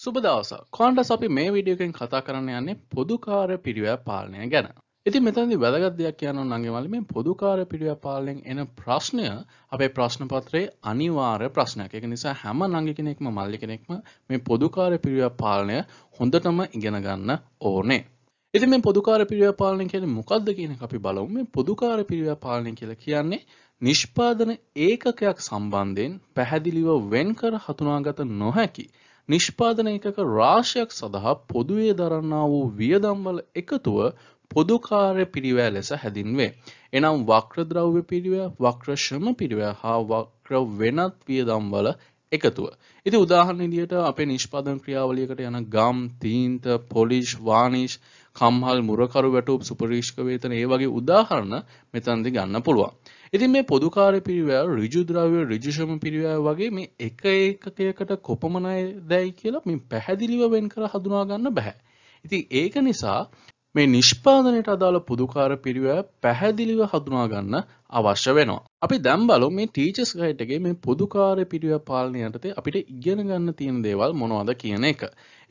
සුබ දවස කොන්ටස් අපි මේ විඩියෝකෙන් කතා කරන්න යන්නේ පොදුකාර පිරිවැ පාලනය ගැන ඉති මෙතැදි වැදගත් දෙයක් කියනු නඟවල මේ පොදුකාර පිරිවැ පාලෙන් එන ප්‍රශ්නය අපේ ප්‍රශ්න පත්‍රයේ අනිවාර්ය ප්‍රශ්නයක් එක නිසා හැම නඟ කෙනෙක්ම මල්ලි කෙනෙක්ම මේ පොදුකාර පිරිවැ පාලනය හොඳටම ඉගෙන ගන්න ඕනේ ඉති මේ පොදුකාර පිරිවැ පාලනය කියන මොකක්ද කියන අපි බලවු මේ පොදුකාර පිරිවැ පාලනය කියලා කියන්නේ නිෂ්පාදන ඒකකයක් සම්බන්ධයෙන් පැහැදිලිව වෙන්කර හතුනාගත නොහැකි නිෂ්පාදන එකක රාශයක් සඳහා පොදුවේ දරන්නා වූ වියදම්වල එකතුව පොදුකාරය පිරිවෑ ලෙස හැදින්වේ. එනම් වක්‍ර ද්‍රව්‍ය පිරිවෑ වක්‍රශ්‍රම පිරිවෑ හා වක්‍ර වෙනත් වියදම්වල එකතුව. ඉති උදාහරණ ඉදිට අපේ නිෂ්පාදන ක්‍රියාවලියකට යන ගම් තීන්ත පොලිෂ් වානිශ් කම්හල් මුරකරු වැටුප් සුපරීෂ්ක වේතන ඒ වගේ උදාහරණ මෙතන්දි ගන්න පුළුවන්. ඉතින් මේ පොදුකාර පිරිවැල් රිජුද්‍රව්‍ය රිජුෂම පිරිවෑ වගේ මේ එක ඒකකයකට කොපමණයි දැයි කියලා මින් පැහැදිලිව වෙන් කර හඳුනාගන්න බැහැ. ඉතින් ඒක නිසා මේ නිෂ්පාදනයට අදාළ පුදුකාර පිරිවෑ පැහැදිලිව හඳුනාගන්න අවශ්‍ය වෙනවා. අපි දැම් බලු මේ ටීචස් ගයිටගේ මේ පොදුකාර පිරිව පාලනයටතේ අපිට ඉගෙන ගන්න තියෙන දේවල් මොනවද කියන එක.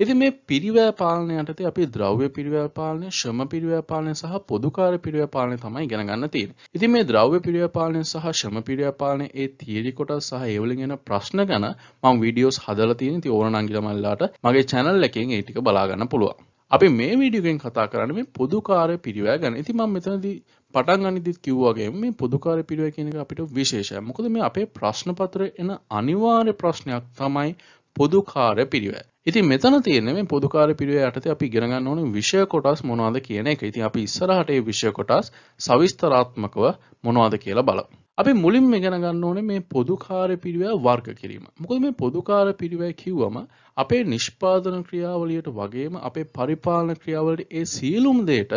ඉති මේ පිරිවෑපාලන යටතේ අපි ද්‍රව්‍ය පිරිවෑපාලනය ශ්‍රම පිරිවෑපාලනය සහ පොදුකාර පිරිවෑපාලනය තමයි ගැනගන්න තියෙන. ඉතින් මේ ද්‍රව්‍ය පිරිවෑපාලනය සහ ශ්‍රම පිරිවෑපාලනය ඒ තියරි කොටස් සහ ඒවලින් එන ප්‍රශ්න ගැන මම වීඩියෝස් හදලා තියෙන. ඉතින් ඕන නම් ගිහලා මල්ලාට මගේ channel එකෙන් ඒ ටික බලා ගන්න පුළුවන්. අපි මේ වීඩියෝගෙන් කතා කරන්නේ මේ පොදුකාර පිරිවෑ ගැන. ඉතින් මම මෙතනදී පටන් ගනිදිත් කිව්වාගේ මේ පොදුකාර පිරිවෑ කියන එක අපිට විශේෂයි. මොකද මේ අපේ ප්‍රශ්න පත්‍රයේ එන අනිවාර්ය ප්‍රශ්නයක් තමයි පොදුකාර පිරිවෑ. ඉතින් මෙතන තියෙන මේ පොදුකාර පිරිය යටතේ අපි ඉගෙන ගන්න ඕනේ විෂය කොටස් මොනවද කියන එක. ඉතින් අපි ඉස්සරහට මේ විෂය කොටස් සවිස්තරාත්මකව මොනවද කියලා බලමු. අපි මුලින්ම ඉගෙන ගන්න ඕනේ මේ පොදුකාර පිරිවැය වර්ග කිරීම. මොකද මේ පොදුකාර පිරිවැය කිව්වම අපේ නිෂ්පාදන ක්‍රියාවලියට වගේම අපේ පරිපාලන ක්‍රියාවලියට ඒ සියලුම දේට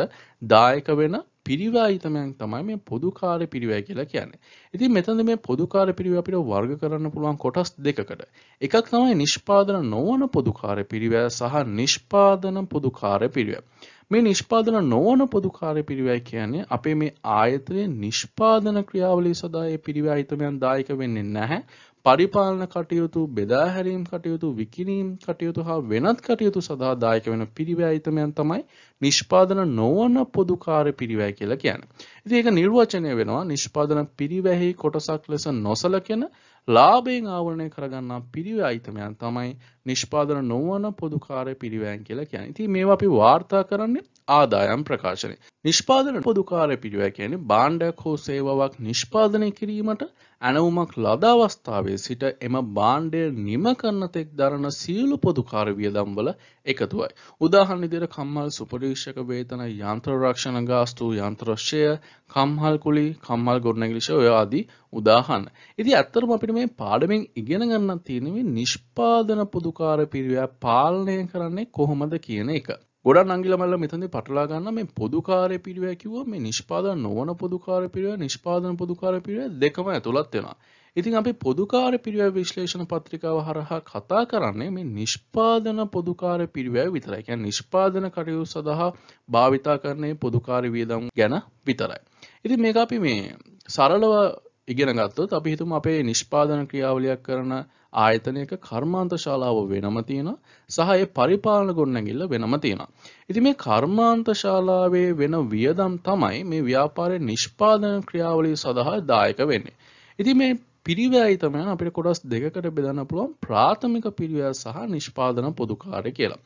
දායක වෙන පිරිවාහිතමයන් තමයි මේ පොදුකාර පිරිවැය කියලා කියන්නේ. ඉතින් මෙතනද මේ පොදුකාර පිරිවැය අපිට වර්ග කරන්න පුළුවන් කොටස් දෙකකට. එකක් තමයි නිෂ්පාදන නොවන පොදුකාර පිරිවැය සහ නිෂ්පාදන පොදුකාර පිරිවැය. මේ නිෂ්පාදන නොවන පොදුකාරය පිරිවැය කියන්නේ අපේ මේ ආයතනයේ නිෂ්පාදන ක්‍රියාවලිය සඳහා ඒ පිරිවැය හිතමයන් දායක වෙන්නේ නැහැ. පරිපාලන කටයුතු බෙදාහැරීම් කටයුතු විකිනීම් කටයුතු හා වෙනත් කටයුතු සඳහා දායක වෙන පිරිවැයිතමයන් තමයි නිෂ්පාදන නොවන පොදුකාර පිරිවැය කියලා කියන. ඉතින් ඒක නිර්වචනය වෙනවා නිෂ්පාදන පිරිවැහි කොටසක් ලෙස නොසලකෙන ලාභයෙන් ආවරණය කරගන්නා පිරිවැයිතමයන් තමයි නිෂ්පාදන නොවන පොදුකාරය පිරිවැයන් කියලා කියන්නේ. ඉතින් මේවා අපි වාර්තා කරන්නේ ආදායම් ප්‍රකාශනය. නිෂ්පාදන පොදුකාරය පිළිව කියන බාණ්ඩයක් හෝ සේවාවක් නිෂ්පාදනය කිරීමට ඇනවුමක් ලද අවස්ථාවේ සිට එම බාණ්ඩය නිම කරනතෙක් දරන සියලු පොදුකාර වියදම්වල එකතුවයි. උදාහන් ඉදිර කම්මල් සුපරීක්ෂක වේතන යන්ත්‍රරක්ෂණ ගාස්තු යන්ත්‍රශ්‍යය කම්හල් කුලි කම්මල් ගොඩනැගිලිෂ ඔයාදී උදාහන්න. ඉති ඇත්තරම අපිට මේ පාඩමෙන් ඉගෙන ගන්න තියෙනවේ නිෂ්පාදන පුදුකාර පිරිවයා පාලනය කරන්නේ කොහොමද කියන එක. ගොඩ නංගිලමල්ල මෙතඳ පටලාගන්න මේ පොදුකාරය පිරිුව කිව මේ නිෂ්පාද නොවන පොදුකාර පිරිව නිෂ්පාදන පොදුකාර පිරිව දෙකම ඇතුළත් වෙනවා ඉතින් අපි පොදුකාර පිරිවැ විශ්ලේෂණ පත්‍රිකාව හරහා කතා කරන්නේ මේ නිෂ්පාදන පොදුකාර පිරිවැ විතරයි කියන්නේ නිෂ්පාදන කටයුතු සඳහා භාවිතා කරන්නේ පොදුකාර වියදම් ගැන විතරයි. ඉතින් මේක අපි මේ සරලව ඉගෙන ගත්තොත් අපි හිතමු අපේ නිෂ්පාදන ක්‍රියාවලියක් කරන ආයතනයක කර්මාන්ත ශාලාව වෙනම තියෙනවා සහ ඒ පරිපාලන ගොඩනැගිල්ල වෙනම තියෙනවා. ඉතින් මේ කර්මාන්ත ශාලාවේ වෙන වියදම් තමයි මේ ව්‍යාපාරයේ නිෂ්පාදන ක්‍රියාවලිය සඳහා දායක වෙන්නේ. ඉතින් මේ පිරිවැයි තමයි අපිට කොටස් දෙකකට බෙදන්න පුළුවන් ප්‍රාථමික පිරිවැය සහ නිෂ්පාදන පොදුකාරය කියලා.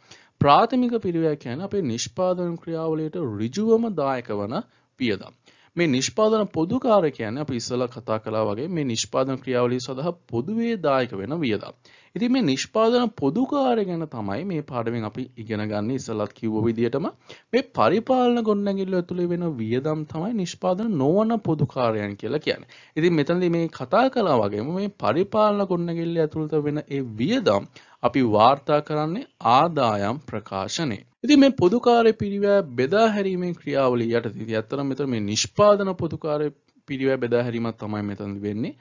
ප්‍රාථමික පිරිවැය කියන්නේ අපේ නිෂ්පාදන ක්‍රියාවලියට ඍජුවම දායක වන වියදම්. මේ නිෂ්පාදන පොදු කාරකයන් අපි ඉස්සලා කතා කළා වගේ මේ නිෂ්පාදන ක්‍රියාවලිය සඳහා පොදුවේ දායක වෙන වියදම්. ඉතින් මේ නිෂ්පාදන පොදුකාරය ගැන තමයි මේ පාඩමෙන් අපි ඉගෙන ගන්න ඉස්සලත් කිව්ව විදිහටම මේ පරිපාලන ගොඩනැගිල්ල ඇතුලේ වෙන වියදම් තමයි නිෂ්පාදන නොවන පොදුකාරයන් කියලා කියන්නේ. ඉතින් මෙතනදී මේ කතා කළා වගේම මේ පරිපාලන ගොඩනැගිල්ල ඇතුළත වෙන ඒ වියදම් අපි වාර්තා කරන්නේ ආදායම් ප්‍රකාශනයේ ඉති මේ පොදුකාරය පිරිවෑ බෙදා හැරීමෙන් ක්‍රියාවලි යට ති ඇත්තර මෙතර මේ නිෂ්පාදන පොදුකාරය පිරිවෑ බෙදා හැරීමත් තමයි මෙතන් වෙන්නේ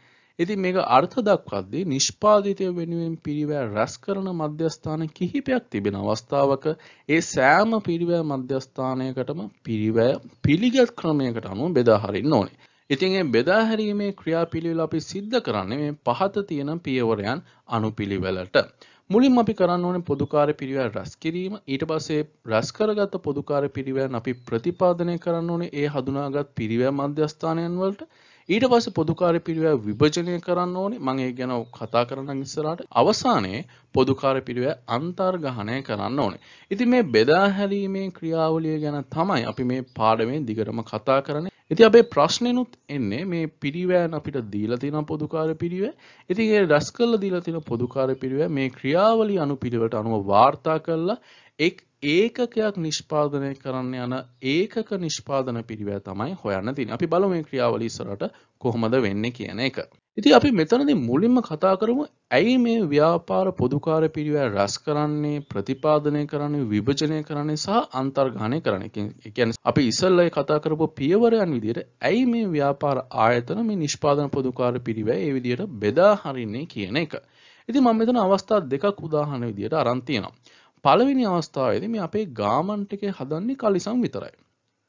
ඉති මේක අර්ථ දක්වද්දී නිෂ්පාධිතය වෙනුවෙන් පිරිවෑ රැස් කරන මධ්‍යස්ථාන කිහිපයක් තිබෙන අවස්ථාවක ඒ සෑම පිරිවෑ මධ්‍යස්ථානයකටම පිරිවෑ පිළිගත් ක්‍රමයකට අනුව බෙදාහරින්න ඕනේ ඉතින් ඒ බෙදාහැරීමේ ක්‍රියාපිළිවෙල අපි සිද්ධ කරන්නේ මේ පහත තියෙන පියවරයන් අනුපිළිවෙලට මුලින් අපි කරන්න ඕනේ පොදුකාර පිරිවැය රැස් කිරීම ඊට පස්සේ රැස් කරගත්ත පොදුකාර පිරිවැයන් අපි ප්‍රතිපාදනය කරන්න ඕනේ ඒ හඳුනාගත් පිරිවැය මධ්‍යස්ථානයන් වලට ඊට පස්සේ පොදුකාර පිරිවැය විභජනය කරන්න ඕනේ මම ඒ ගැන කතා කරන්න ඉස්සරහට අවසානයේ පොදුකාර පිරිවැය අන්තර්ගහණය කරන්න ඕනේ. ඉතින් මේ බෙදා හැරීමේ ක්‍රියාවලිය ගැන තමයි අපි මේ පාඩමේ දිගටම කතා කරන්නේ. ඇති අපේ ප්‍රශ්නයනුත් එන්නේ මේ පිරිවෑන් අපිට දීලතින පොදුකාර පිරිව ඉතිගේ රැස් කල්ල දීලතින පොදුකාර පිරිව මේ ක්‍රියාවලි අනු පිළිවට අනුව වාර්තා කරලා එක් ඒකකයක් නිෂ්පාදනය කරන්න යන ඒකක නිෂ්පාදන පිරිවැ තමයි හොයන්න තින් අපි බලම මේ ක්‍රියාවල ඉස්සරට කොහොමද වෙන්න කියන එක. ඉති අපි මෙතනදි මුලින්ම කතා කරමු ඇයි මේ ව්‍යාපාර පොදුකාර පිරිවැ රැස් කරන්නේ ප්‍රතිපාදනය කරන්න විභජනය කරන්නේ සහ අන්තර්ගානය කරන එකැන අපි ඉසල්ලයි කතා කරපු පියවරයන් විදියට ඇයි මේ ව්‍යාපාර ආයතන මේ නිෂ්පාදන පොදුකාර පිරිවැ ඒ විදියට බෙදා හරින්නේ කියන එක. ඉති මම මෙතන අවස්ථා දෙකක් උදාහන විදියට අරන්තියනවා. පළවෙනි අවස්ථාවේදී මේ අපේ ගාමන්ට් එකේ හදන්නේ කලිසම් විතරයි.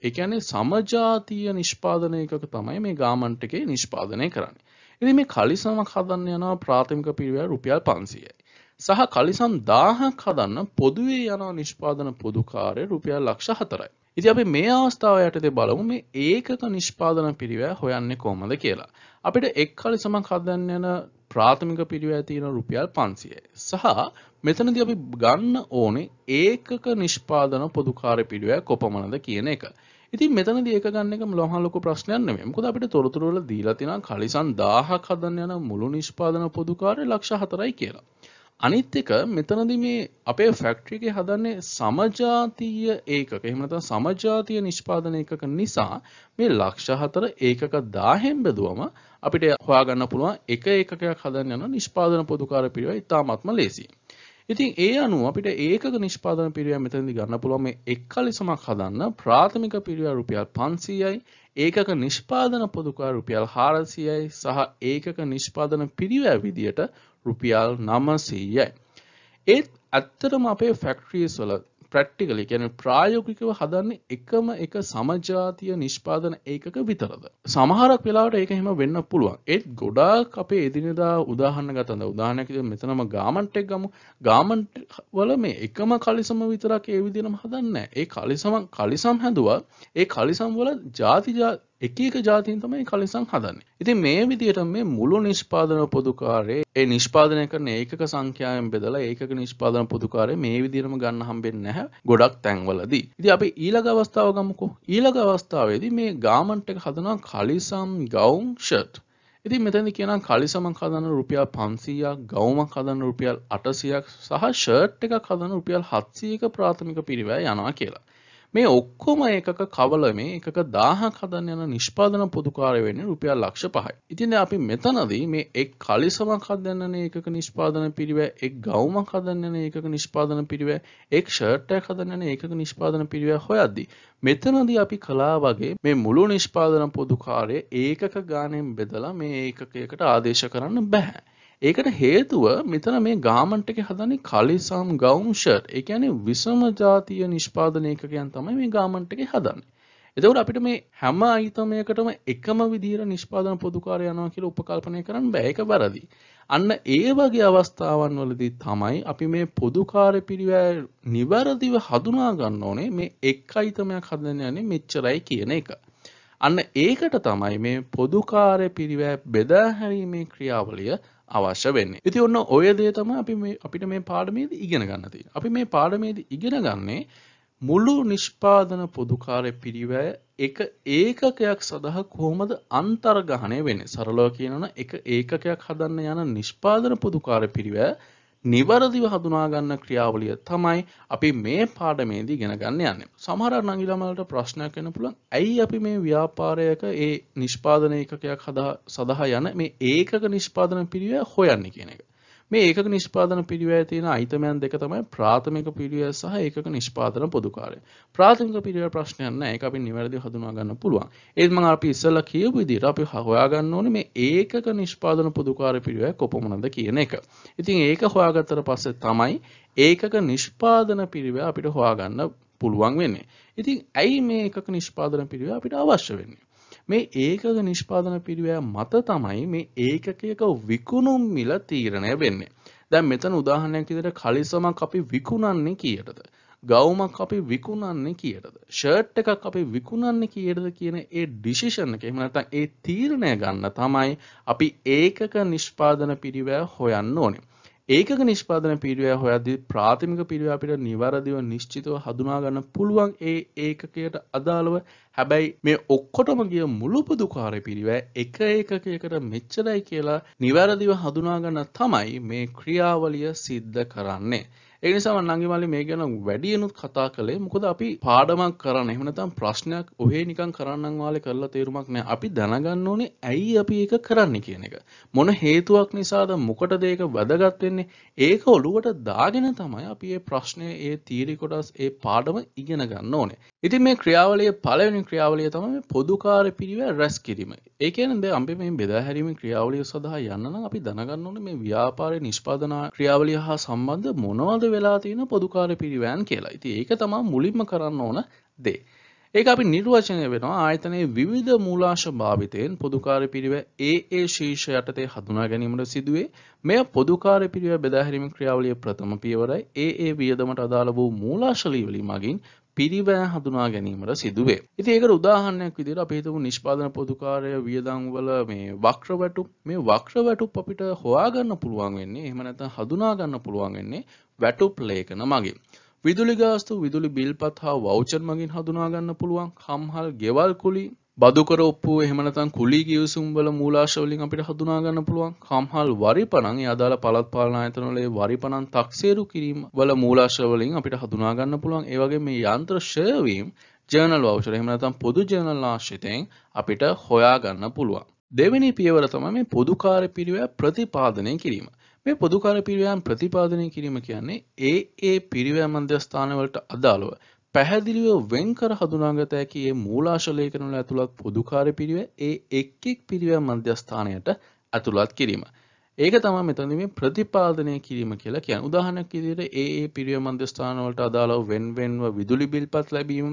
ඒ කියන්නේ සමජාතීය නිෂ්පාදන එකක තමයි මේ ගාමන්ට් එකේ නිෂ්පාදනය කරන්නේ. ඉතින් මේ කලිසමක් හදන්න යනවා ප්‍රාථමික පිරිවැය රුපියල් 500යි. සහ කලිසම් 1000ක් හදන්න පොදුවේ යනවා නිෂ්පාදන පොදුකාරය රුපියල් ලක්ෂ 4යි. ඉතින් අපි මේ අවස්ථාව යටතේ බලමු මේ ඒකක නිෂ්පාදන පිරිවැය හොයන්නේ කොහොමද කියලා. අපිට එක් කලිසමක් හදන්න යන ප්‍රාථමික පිළිව ඇතින රුපියල් පන්සිය සහ මෙතනද අපි ගන්න ඕනේ ඒකක නිෂ්පාදන පොදුකාර පිළිවය කොපමණද කියන එක ඉති මෙතන දක ගන්නක ලොහලොක ප්‍රශ්නයන්න මෙමකුද අපිට තොරතුරල දීලතින කලිසන් දාහ කදන්න යන මුළු නිෂ්පාදන පොදුකාරය ලක්ෂ හතරයි කියලා. අනිත් එක මෙතනද මේ අපේ ෆැක්ට්‍රික හදන්නේ සමජාතිය ඒකක එහමත සමජාතිය නිෂ්පාදන එකක නිසා මේ ලක්ෂ හතර ඒකක දාහෙම්බෙදුවම අපිට හොයාගන්න පුළුවන් එක එකකයක් හදන්න යන නිෂ්පාදන පොදුකාර පිරිව ඉතාමත්ම ලේසි. ඉතින් ඒ අනුව අපිට ඒක නිෂ්පාදන පිරිව මෙතැදි ගන්න පුළුවන් මේ එක්කලෙසමක් හදන්න ප්‍රාථමික පිරිව රුපියල් පන්සීයයි ඒකක නිෂ්පාදන පොදුකා රුපියල් හාරසියයි සහ ඒකක නිෂ්පාදන පිරිවෑ විදියට රුපියල් නමසීයයි. ඒත් ඇත්තටම අපේ ෆැක්ට්‍රීස් වල ප්‍රක්ටිකලි කියන ප්‍රායෝගිකව හදන්නේ එකම එක සමජාතිය නිෂ්පාදන ඒකක විතරද. සමහරක් වෙලාට ඒක හෙම වෙන්න පුළුවන් ඒත් ගොඩාක් අපේ එදිනෙදා උදාහන්න ගතඳ උදාහනැකිද මෙතනම ගාමන්ටෙක් ගම ගාමන්ට වල මේ එකම කලිසම විතරක් ඒ විදිනම හදන්න ඒ කලිසමන් කලිසම් හැදුව ඒ කලිසම් වල ජාතිජාති එක එක ජාතින් තමයි කලිසං හදන්න ඉතින් මේ විදියට මේ මුළු නිෂ්පාදන පොදුකාරේ ඒ නිෂ්පාදනය කරන ඒක සංඛ්‍යයෙන් බෙදලා ඒක නිෂ්පාදන පොදුකාරය මේ විදිරම ගන්න හම්බෙන් නැහැ ගොඩක් තැන්වලදී ඉති අපි ඊළඟ අවස්ථාව ගමකෝ ඊළඟ අවස්ථාවේදී මේ ගාමන්ට් එක හදනවා කලිසම් ගවුම් ෂර්ට් ඉති මෙතැනි කියන කලිසමක් හදන රුපියල් පන්සීයක් ගෞමක් හදන රුපියල් අටසියක් සහ ෂර්ට් එකක් හදන රුපියල් හත්සයක ප්‍රාථමික පිරිවෑ යනවා කියලා මේ ඔක්කොම එකක කවල මේ එකක දාහ කදන්න යන නිෂ්පාදන පොදුකාරවෙන්න රුපියල් ලක්ෂ පහයි. ඉතින් අපි මෙතනදී මේ එක් කලිසමක් හදන්නන එකක නිෂ්පාදන පිරිවැ එක් ගෞමක් හදන්නන එකක නිෂ්පාදන පිරිවැ එක් ෂර්ටය හදන්නන එකක නිෂ්පාදන පිරිවැ හොයද්දි. මෙතනදී අපි කලා වගේ මේ මුළු නිෂ්පාදන පොදුකාරය ඒකක ගානයෙන් බෙදලා මේ ඒකකයකට ආදේශ කරන්න බැහැ. ඒකට හේතුව මෙතන මේ ගාමන්ට් එක හදන්නේ කලිසම් ගවුන්ෂර් ඒ කියන්නේ විසම ජාතිය නිෂ්පාදන ඒකකයන් තමයි මේ ගාමන්ට් එකේ හදන්නේ. එතකොට අපිට මේ හැම අයිතමයකටම එකම විදිහට නිෂ්පාදන පොදුකාරය යනවා කියලා උපකල්පනය කරන්න බෑ ඒක වැරදි. අන්න ඒ වගේ අවස්ථාවන් වලදී තමයි අපි මේ පොදුකාර පිරිවැය નિවරදිව හඳුනා ගන්න ඕනේ මේ එක් අයිතමයක් හදන්න යන්නේ මෙච්චරයි කියන එක. අන්න ඒකට තමයි මේ පොදුකාරය පිරිවැය බෙදා හැරීමේ ක්‍රියාවලිය අවශ්‍ය වෙන්නේ ඉති ඔන්න ඔය දේ තම අපි අපිට මේ පාඩමේද ඉගෙන ගන්නති අපි මේ පාඩමේද ඉගෙන ගන්නේ මුළු නිෂ්පාදන පොදුකාරය පිරිවැය එක ඒකකයක් සඳහා කොහොමද අන්තර්ගහනය වෙන සරලව කියනන එක ඒකකයක් හදන්න යන නිෂ්පාදන පොදුකාර පිරිවැ නිවරදිව හඳුනාගන්න ක්‍රියාවලිය තමයි අපි මේ පාඩමේදී ගෙනගන්න යන්න සමහර නගිලමලට ප්‍රශ්නයක් වෙන පුළුවන් ඇයි අපි මේ ව්‍යාපාරයක ඒ නිෂ්පාදන ඒකකයක් හදා සඳහා යන මේ ඒකක නිෂ්පාදන පිරිව හොයන්න කියන එක මේ ඒකක නිෂ්පාදන පිරිවැය තියෙන අයිතමයන් දෙක තමයි ප්‍රාථමික පිරිවැය සහ ඒකක නිෂ්පාදන පොදුකාරය. ප්‍රාථමික පිරිවැය ප්‍රශ්නයක් නැහැ. ඒක අපි නිවැරදිව හඳුනා ගන්න පුළුවන්. ඒත් මම අපි ඉස්සෙල්ලා කියපු විදිහට අපි හොයාගන්න ඕනේ මේ ඒකක නිෂ්පාදන පොදුකාර පිරිවැය කොපමණද කියන එක. ඉතින් ඒක හොයාගත්තට පස්සේ තමයි ඒකක නිෂ්පාදන පිරිවැය අපිට හොයාගන්න පුළුවන් වෙන්නේ. ඉතින් ඇයි මේ ඒකක නිෂ්පාදන පිරිවැය අපිට අවශ්‍ය වෙන්නේ? මේ ඒකක නිෂ්පාදන පිරිවැය මත තමයි මේ ඒකකයක විකුණුම් මිල තීරණය වෙන්නේ. දැන් මෙතන උදාහරණයක් විදිහට කලිසමක් අපි විකුණන්නේ කීයටද? ගවුමක් අපි විකුණන්නේ කීයටද? ෂර්ට් එකක් අපි විකුණන්නේ කීයටද කියන ඒ ඩිසිෂන් එක එහෙම නැත්නම් ඒ තීරණය ගන්න තමයි අපි ඒකක නිෂ්පාදන පිරිවැය හොයන්න ඕනේ. ඒකක නිෂ්පාදන පිරිවයා හොයද්දි ප්‍රාථමික පිරිව අපිට නිවැරදිව නිශ්චිතව හඳුනාගන්න පුළුවන් ඒ ඒකකයට අදාළව හැබැයි මේ ඔක්කොටම ගිය මුළුපුදුකාරය පිරිවෑ එක ඒකකයකට මෙච්චරයි කියලා නිවැරදිව හඳුනාගන්න තමයි මේ ක්‍රියාවලිය සිද්ධ කරන්නේ. එනිසා නංගිමලි මේ ගැන වැඩියනුත් කතා කළේ මොකද අපි පාඩමක් කරන්න එහමනතම් ප්‍රශ්නයක් ඔහේ නිකන් කරන්න වාලෙ කරලා තේරුමක් නෑ අපි දැනගන්න ඕනේ ඇයි අපි ඒක කරන්න කියන එක මොන හේතුවක් නිසාද මොකට දේක වැදගත් වෙන්නේ ඒක ඔළුවට දාගෙන තමයි අපි ඒ ප්‍රශ්නය ඒ තීරි කොටස් ඒ පාඩම ඉගෙන ගන්න ඕනේ ඉතින් මේ ක්‍රියාවලිය පලවෙනි ක්‍රියාවලිය තම පොදුකාර පිරිව රැස් කිරීම ඒකනද අපි මේ බෙදාහැරීම ක්‍රියාවලිය සඳහා යන්න අපි දනගන්න ඕන මේ ව්‍යාපාරය නිෂ්පාදනා ක්‍රියාවලිය හා සම්බන්ධ මොනවද වෙලා තියෙන පොදුකාර පිරිවෑන් කියලා ඉති ඒක තමා මුලින්ම කරන්න ඕන දේ ඒක අපි නිර්වචනය වෙනවා ආයතනයේ විවිධ මූලාශ භාවිතයෙන් පොදුකාර පිරිව ඒ ඒ ශීෂ යටතේ හඳුනා ගැනීමට සිදුවේ මෙය පොදුකාර පිරිව බෙදාහැරීම ක්‍රියාවලිය ප්‍රථම පියවරයි ඒ ඒ වියදමට අදාළ වූ මූලාශලීවලි මගින් පිරිවෑ හඳුනා ගැනීමට සිදුවේ. ඉති ඒකට උදාහරණයක් විදිර අපිහිතපු නිෂ්පාදන පොදුකාරය වියදංවල මේ වක්්‍ර වැටු මේ වක්්‍ර වැටු අපිට හොයාගන්න පුළුවන් වෙන්නේ එහමනැත හඳුනාගන්න පුළුවන් වෙන්නේ වැටුප් ලේකන මගේ. විදුලි ගාස්තු විදුලි බිල්පත් හා වෞචන් මගින් හඳුනාගන්න පුළුවන් කම්හල් ගෙවල් කුලි බදුකර ඔප්පු එහෙම නැත්නම් කුලී ගිවිසුම් වල මූලාශ්‍ර වලින් අපිට හඳුනා ගන්න පුළුවන් කම්හල් වරිපණන් ඒ අදාළ පළාත් පාලන ආයතන වල ඒ වරිපණන් තක්සේරු කිරීම වල මූලාශ්‍ර වලින් අපිට හඳුනා ගන්න පුළුවන් ඒ වගේම මේ යන්ත්‍ර ෂය වීම ජර්නල් වවුචර් එහෙම නැත්නම් පොදු ජර්නල් ආශ්‍රිතෙන් අපිට හොයා ගන්න පුළුවන් දෙවැනි පියවර තමයි මේ පොදුකාර පිරිවැය ප්‍රතිපාදනය කිරීම. මේ පොදුකාර පිරිවැයන් ප්‍රතිපාදනය කිරීම කියන්නේ ඒ ඒ පිරිවැය මධ්‍යස්ථානවලට අදාළව පැහැදිලිව වෙන්කර හඳුනාගත හැකි ඒ මූලාශලේඛනවල ඇතුළත් පොදුකාරී පිරිවේ ඒ එක් එක් පිරිවැය මධ්‍යස්ථානයට ඇතුළත් කිරීම. ඒක තම මෙතනම ප්‍රතිපාදනය කිරීම කියලා කියන උදාහනක් ඉදිට ඒ පිරිිය මධ්‍යස්ථානවලට අදාලව වෙන්වෙන්ව විදුලි බිල්පත් ලැබීම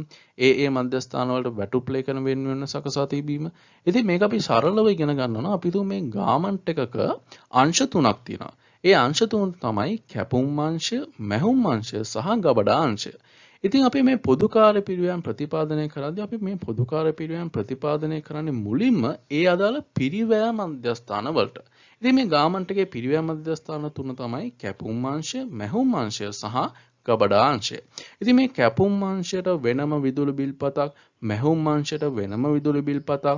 ඒ මධ්‍යස්ථානවලට වැටුප්ලේකන වෙන්වෙන්න සකසාතිබීම ඇති මේ අපි සරලව ඉගෙන ගන්නන අපිතු මේ ගාමන්ට් එකක අංශ තුනක් තියෙන ඒ අංශතුන් තමයි කැපුම් අංශය මැහුම් අංශය සහ ගබඩා අංශය ඉතින් අපි මේ පොදු කාර්යපිරිවැයන් ප්‍රතිපාදනය කරද්දී අපි මේ පොදු කාර්යපිරිවැයන් ප්‍රතිපාදනය කරන්නේ මුලින්ම ඒ අදාළ පිරිවැය මධ්‍යස්ථාන වලට. ඉතින් මේ ගාමන්ටගේ පිරිවැය මධ්‍යස්ථාන තුන තමයි කැපුම් අංශය, මැහුම් අංශය සහ ගබඩා අංශය. ඉතින් මේ කැපුම් අංශයට වෙනම විදුලි බිල් පතක්, මැහුම් අංශයට වෙනම විදුලි බිල් පතක්,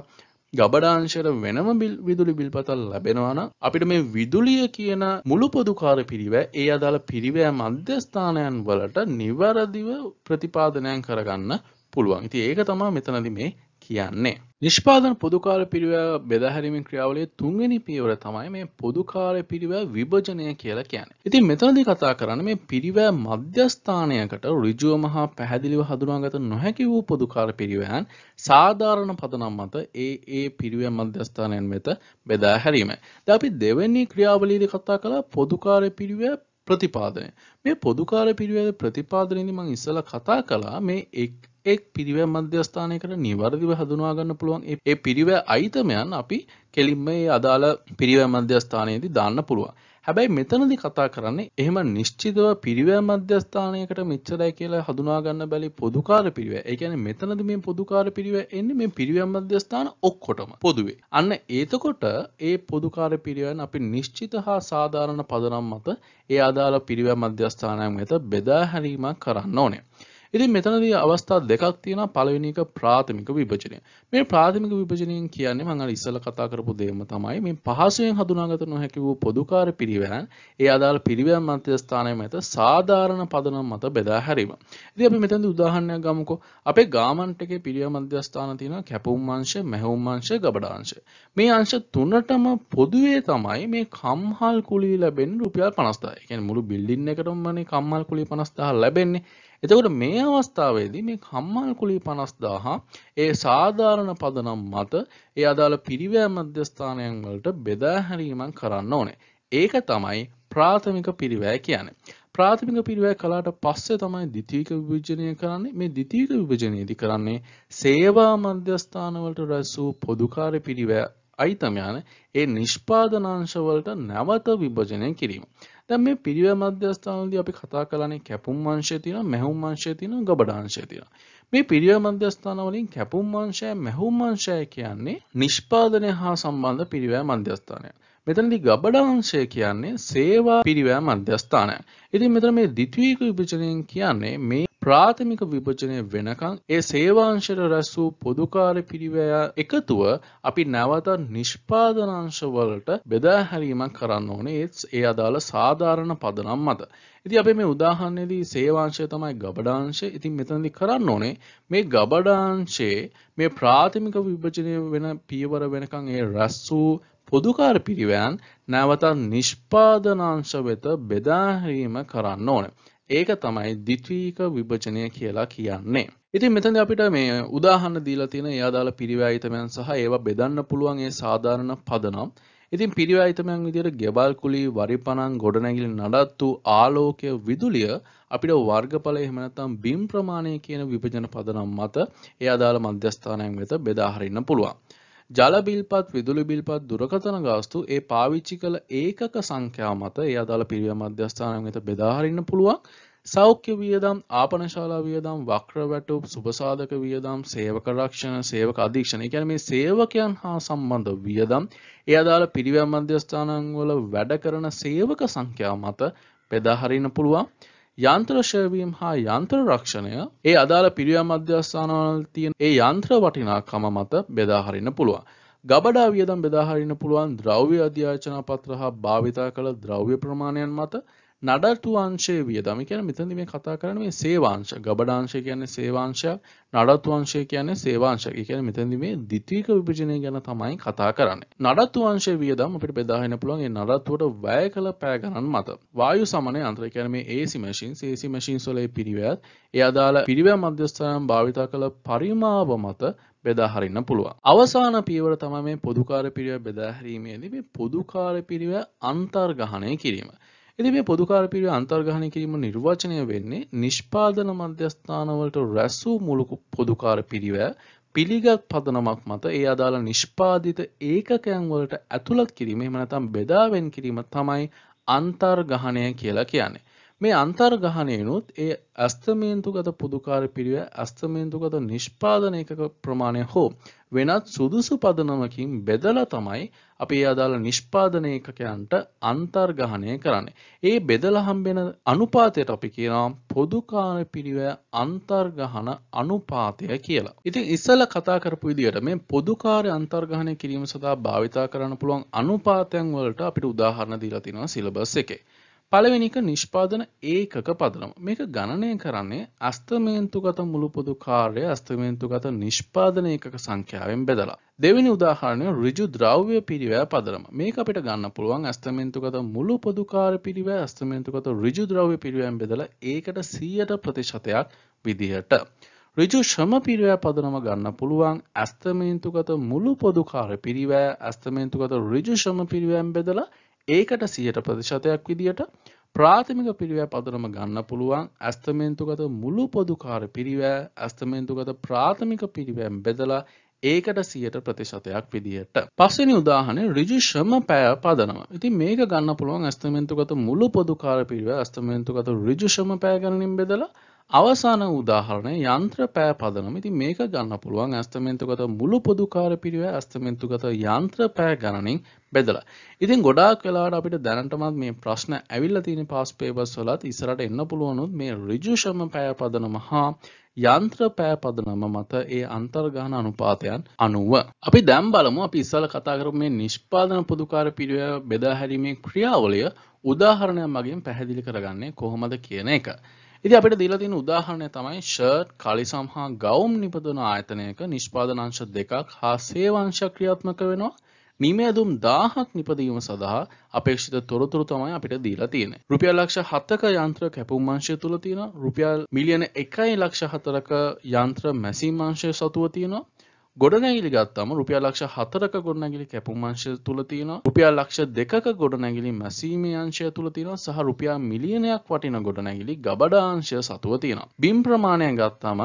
ගබඩාංශයට වෙනම බිල් විදුලි බිල්පතල් ලැබෙනවාන අපිට මේ විදුලිය කියන මුළු පොදුකාර පිරිව ඒ අදාළ පිරිවෑ මධ්‍යස්ථානයන් වලට නිවැරදිව ප්‍රතිපාදනයන් කරගන්න පුළුවන් ඉති ඒක තමා මෙතනදි මේ කියන්නේ. නිෂ්පාදන පොදුකාර පිරිවැ බෙදහැරීමෙන් ක්‍රියාවලේ තුන්වෙනි පියවර තමයි මේ පොදුකාර පිරිවැ විභජනය කියලා කියන්නේ. ඉතින් මෙතනදී කතා කරන්න මේ පිරිවැ මධ්‍යස්ථානයකට ඍජුවම හා පැහැදිලිව හඳුනාගත නොහැකි වූ පොදුකාර පිරිවැයන් සාධාරණ පදනම් මත ඒ ඒ පිරිවැ මධ්‍යස්ථානයන් වෙත බෙදා හැරීම. දැන් අපි දෙවෙනි ක්‍රියාවලියේදී කතා කළා පොදුකාර පිරිවැ ප්‍රතිපාදනය. මේ පොදුකාර පිරිවැය ප්‍රතිපාදනයේදී මම ඉස්සලා කතා කළා මේ එක් එක් පිරිවැ මධ්‍යස්ථානයකට නිවැරදිව හඳුනාගන්න පුළුවන් ඒ පිරිවැ අයිතමයන් අපි කෙලින්ම ඒ අදාළ පිරිවැ මධ්‍යස්ථානයේදී දාන්න පුළුවන්. හැබැයි මෙතනදි කතා කරන්නේ එහෙම නිශ්චිතව පිරිවැ මධ්‍යස්ථානයකට මෙච්චරයි කියලා හඳුනාගන්න බැලි පොදුකාර පිරිවැ. ඒ කියන්නේ මෙතනදි මේ පොදුකාර පිරිවැ එන්නේ මේ පිරිවැ මධ්‍යස්ථාන ඔක්කොටම පොදුවේ. අන්න එතකොට ඒ පොදුකාර පිරිවැන් අපි නිශ්චිත හා සාධාරණ පදනම් මත ඒ අදාළ පිරිවැ මධ්‍යස්ථානයන් වෙත බෙදා හැරීමක් කරන්න ඕනේ. ඉතින් මෙතනදී අවස්ථා දෙකක් තියෙනවා පළවෙනි එක ප්‍රාථමික විභජනය. මේ ප්‍රාථමික විභජනයෙන් කියන්නේ මම අර ඉස්සෙල්ලා කතා කරපු දෙයම තමයි මේ පහසුවෙන් හඳුනාගත නොහැකි වූ පොදුකාර පිරිවැයන් ඒ අදාළ පිරිවැයන් මධ්‍යස්ථානයේ මත සාධාරණ පදනම් මත බෙදා හැරීම. ඉතින් අපි මෙතනදී උදාහරණයක් ගමුකෝ. අපේ ගාමන්ට් එකේ පිරිවැය මධ්‍යස්ථාන තියෙනවා කැපුම් අංශ, මැහුම් අංශ, ගබඩා අංශ. මේ අංශ තුනටම පොදුවේ තමයි මේ කම්හල් කුලී ලැබෙන්නේ රුපියල් 50000. ඒ කියන්නේ මුළු බිල්ඩින් එකටම මේ කම්හල් කුලී 50000 ලැබෙන්නේ. එතකොට මේ අවස්ථාවේදී මේ කම්මල් කුලී 50000 ඒ සාධාරණ පදනම් මත ඒ අදාළ පිරිවැය මධ්‍යස්ථානයන් වලට බෙදා හැරීමක් කරන්න ඕනේ. ඒක තමයි ප්‍රාථමික පිරිවැය කියන්නේ. ප්‍රාථමික පිරිවැය කළාට පස්සේ තමයි ද්විතීයික විභජනය කරන්නේ. මේ ද්විතීයික විභජනයේදී කරන්නේ සේවා මධ්‍යස්ථාන වලට රැස් වූ පොදුකාර පිරිවැය අයිතමයන් ඒ නිෂ්පාදනාංශ වලට නැවත විභජනය කිරීම. දැන් මේ පිරිවැය මධ්‍යස්ථානවලදී අපි කතා කළානේ කැපුම් වංශය තියෙනවා මැහුම් වංශය තියෙනවා ගබඩා වංශය තියෙනවා මේ පිරිවැය මධ්‍යස්ථාන වලින් කැපුම් වංශය මැහුම් වංශය කියන්නේ නිෂ්පාදනය හා සම්බන්ධ පිරිවැය මධ්‍යස්ථානය මෙතනදී ගබඩාංශය කියන්නේ සේවා පිරිවෑ මධ්‍යස්ථානය. ඉතින් මෙතන මේ ද්විතීයික විභජනයෙන් කියන්නේ මේ ප්‍රාථමික විභජනය වෙනකං ඒ සේවාංශයට රැස් වූ පොදුකාර පිරිවයා එකතුව අපි නැවත නිෂ්පාදනංශවලට බෙදා හැරීමක් කරන්න ඕනේ ඒත් ඒ අදාළ සාධාරණ පදනම් මත. ඉති අපේ මේ උදාහන්නේදී සේවාංශය තමයි ගබඩාංශය ඉතින් මෙතනදි කරන්න ඕනේ මේ ගබඩාංශයේ මේ ප්‍රාථමික විභජනය වෙන පියවර වෙනකං ඒ රැස් වූ පොදුකාර පිරිවයන් නැවතත් නිෂ්පාදනංශ වෙත බෙදාහැරීම කරන්න ඕන. ඒක තමයි දිත්වීක විභජනය කියලා කියන්නේ. ඉතින් මෙතන අපිට මේ උදාහන්න දීලා තියෙන එයාදාල පිරිවැයිතමයන් සහ ඒවා බෙදන්න පුළුවන් ඒ සාධාරණ පදනම්. ඉතින් පිරිවැයිතමයන් විදියට ගෙබල් කුලී වරිපණන් ගොඩනැගිලි නඩත්තු ආලෝකය විදුලිය අපිට වර්ගඵල එහෙම නැත්නම් බිම් ප්‍රමාණය කියන විභජන පදනම් මත එයාදාල මධ්‍යස්ථානයන් වෙත බෙදා හරින්න පුළුවන්. ජලබිල්පත් විදුලිබිල්පත් දුරකතන ගාස්තු ඒ පාවිච්චි කළ ඒකක සංඛ්‍යා මත ඒ අදාළ පිරිිය මධ්‍යස්ථානන් වෙත බෙදාහරන්න පුළුවන් සෞඛ්‍ය වියදම් ආපනශාලා වියදම් වක්‍ර වැටුප් සුභසාධක වියදම් සේවකරක්ෂණ සේවක අධීක්ෂණ එකැන මේ සේවකයන් හා සම්බන්ධ වියදම් ඒ අදාළ පිරිවැම් මධ්‍යස්ථානන් වල වැඩ කරන සේවක සංඛ්‍යා මත පෙදාහරන්න පුළුවන්. යන්ත්‍රශයවීම් හා යන්ත්‍ර රක්ෂණය ඒ අදාළ පිරිිය මධ්‍යස්ථානවල තියෙන් ඒ යන්ත්‍ර වටිනාකම මත බෙදාහරින්න පුළුවන්. ගබඩා වියදම් බෙදාහරින්න පුළුවන් ද්‍රව්‍ය අධ්‍යාචනා පත්‍ර හා භාවිතා කළ ද්‍රව්‍ය ප්‍රමාණයන් මත නඩත්තු අංශය වියදම කියන මෙතනදි මේ කතා කරන්නේ මේ සේවාංශ ගබඩාංශය කියන්නේ සේවාංශයක් නඩත්තු අංශය කියන්නේ සේවාංශයක්. ඒ කියන්නේ මෙතනදි මේ ද්විතීක විභජනය ගැන තමයි කතා කරන්නේ. නඩත්තු අංශය වියදම අපිට බෙදා ගන්න පුළුවන් ඒ නඩත්තුවට වැය කළ පෑ ගණන් මත. වායු සමනය යන්ත්‍ර කියන්නේ මේ AC machines AC machines වල පිරිවැයත් ඒ අදාළ පිරිවැය මධ්‍යස්ථානයන් භාවිතා කළ පරිමාව මත බෙදා හරින්න පුළුවන්. අවසාන පියවර තමයි මේ පොදුකාර පිරිවැය බෙදා හැරීමේදී මේ පොදුකාර පිරිවැය අන්තර්ග්‍රහණය කිරීම. ඉතින් මේ පොදු කාර්යපීඩය අන්තර්ග්‍රහණය කිරීම නිර්වචනය වෙන්නේ නිෂ්පාදන මධ්‍යස්ථානවලට රැස් වූ මුළු පොදු කාර්යපීඩය පිළිගත් පදනමක් මත ඒ අදාළ නිෂ්පාදිත ඒකකයන් වලට ඇතුළත් කිරීම එහෙම නැත්නම් බෙදාවෙන් කිරීම තමයි අන්තර්ගහණය කියලා කියන්නේ. මේ අන්තර්ගහනයනුත් ඒ ඇස්තමේන්තුගත පුදුකාර පිරිව ඇස්තමේන්තුගත නිෂ්පාදන එකක ප්‍රමාණය හෝ වෙනත් සුදුසු පදනමකින් බෙදලා තමයි අපි අදාළ නිෂ්පාදන එකකයන්ට අන්තර්ගහනය කරන්නේ. ඒ බෙදල හම්බෙන අනුපාතයට අපි කියනම් පොදුකාර පිරිව අන්තර්ගහන අනුපාතය කියලා. ඉතින් ඉස්සල කතා කරපු විදිහට මේ පොදුකාරය අන්තර්ගහනය කිරීම සඳහා භාවිතා කරන්න පුළුවන් අනුපාතයන් වලට අපිට උදාහරණ දීලා තිනවා සිලබස් එකේ. පළවෙනික නිෂ්පාදන ඒකක පදනම මේක ගණනය කරන්නේ අස්තමේන්තුගත මුළුපොදු කාර්ය අස්තමේන්තුගත නිෂ්පාදන ඒකක සංඛ්‍යාවෙන් බෙදලා. දෙවිනි උදාහරණය ඍජු ද්‍රව්‍ය පිරිවෑ පදනම මේක අපිට ගන්න පුළුවන් අස්තමේන්තුගත මුළු පොදුකාර පිරිවෑ අස්තමේන්තුගත ඍජු ද්‍රව්‍ය පිරිවෑන් බෙදලා ඒකට 100ට ප්‍රතිශතයක් විදිහට. ඍජු ශ්‍රම පිරිවෑ පදනම ගන්න පුළුවන් අස්තමේන්තුගත මුළු පොදුකාර පිරිවෑ අස්තමේන්තුගත ඍජු ශ්‍රම පිරිවෑන් බෙදලා ඒකට සියට ප්‍රතිශතයක් විදිහට ප්‍රාථමික පිරිවෑ පදනම ගන්න පුළුවන් ඇස්තමේන්තුගත මුළු පොදුකාර පිරිවෑ ඇස්තමේන්තුගත ප්‍රාථමික පිරිවෑම් බෙදලා ඒකට සියට ප්‍රතිශතයක් විදිහට. පස්සනි උදාහන රිජු ශ්‍රම පෑ පදනම ඉති මේක ගන්න පුළුවන් ඇස්තමෙන්න්තුගත මුළු පොදුකාර පිරිව ඇස්තමෙන්න්තුගත රිජු ශ්‍රම පෑගණනින් බෙදලා අවසාන උදාහරණය යන්ත්‍ර පෑ පදනම ඉති මේක ගන්න පුළුවන් ඇස්තමෙන්න්තුගත මුළු පොදුකාර පිරිව ඇස්තමෙන්න්තුගත යන්ත්‍ර පෑ ගණනින් බෙදලා ඉතින් ගොඩාක් වෙලාට අපිට දැනටමත් මේ ප්‍රශ්න ඇවිල්ල තියෙන පාස් පේපර්ස් වලත් ඉස්සරට එන්න පුළුවනුත් මේ ඍජුෂම පැය පදනම හා යන්ත්‍ර පෑ පදනම මත ඒ අන්තර්ගාන අනුපාතයන් අනුව. අපි දැම් බලමු අපි ඉස්සල කතාකරම මේ නිෂ්පාදන පුදුකාර පිරිුව බෙදා හැරීමේ ක්‍රියාවලිය උදාහරණයක් මගින් පැහැදිලි කරගන්නේ කොහොමද කියන එක. ඉති අපිට දිලතින උදාහරණය තමයි ෂර්ට් කලිසම් හා ගෞම් නිපදන ආයතනයක නිෂ්පාදනංශ දෙකක් හා සේවංශ ක්‍රියාත්මක වෙනවා මීම ඇදුම් දාහක් නිපදීම සඳහා අපේක්ෂිත තොරතුරු තමයි අපිට දීලා තියෙන. රුපියල් ලක්ෂ හත්තක යන්ත්‍ර කැපුම් අංශය තුළ තියෙන රුපියල් මිලියන එකයි ලක්ෂ හතරක යන්ත්‍ර මැසීම් අංශය සතුව තියෙනවා. ගොඩනැගිලි ගත්තම රුපියල් ලක්ෂ හතරක ගොඩනැගිලි කැපුම් අංශය තුළ තියෙනවා. රුපියල් ලක්ෂ දෙකක ගොඩනැගිලි මැසීමේ අංශය තුළ තියෙනවා සහ රුපියල් මිලියනයක් වටින ගොඩනැගිලි ගබඩා අංශය සතුව තියෙනවා. බිම් ප්‍රමාණය ගත්තම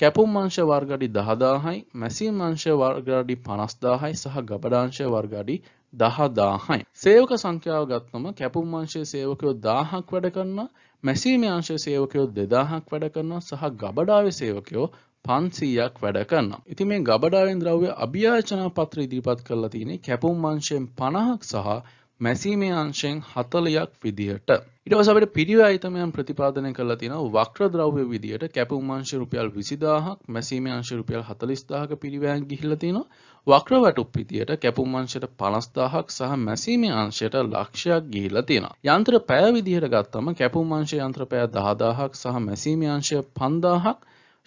කැපුම් අංශ වර්ගඩි දහදාහයි මැසීම් අංශ වර්ගඩි පනස්දාහයි සහ ගබඩාංශ වර්ගඩි දහදාහයි. සේවක සංඛ්‍යාව ගත්තම කැපුම් අංශය සේවකයෝ දාහක් වැඩ කරන්න මැසීම අංශ සේවකයෝ දෙදාහක් වැඩ කරන්න සහ ගබඩාව සේවකයෝ පන්සීයක් වැඩ කරන්නම්. ඉති මේ ගබඩාවෙන් ද්‍රව්‍ය අභ්‍යාචනා පත්‍ර ඉදිරිපත් කරලා තියෙන කැපුම් වංශයෙන් පණහක් සහ මැසීමේ අංශයෙන් හතලයක් විදිහට ඉටවසට පිරිිය අයිතමයන් ප්‍රතිපාදනය කළ තින වක්්‍ර ද්‍රව්‍ය විදියට කැපුමාංශ රුපියල් විසිදාහක් මැසීම අංශ රුපියල් හතලිස්ථාහක පිරිවෑන් ගිහිලතින වක්්‍ර වැටුප් විදියට කැපුම්මංශයට පනස්දාහක් සහ මැසීමේ අංශයට ලක්ෂයක් ගිහිල තියෙන යන්ත්‍ර පෑ විදිහට ගත්තම කැපුම්මංශ යන්ත්‍රපෑ දහදාහක් සහ මැසීම අංශය පන්දාහක්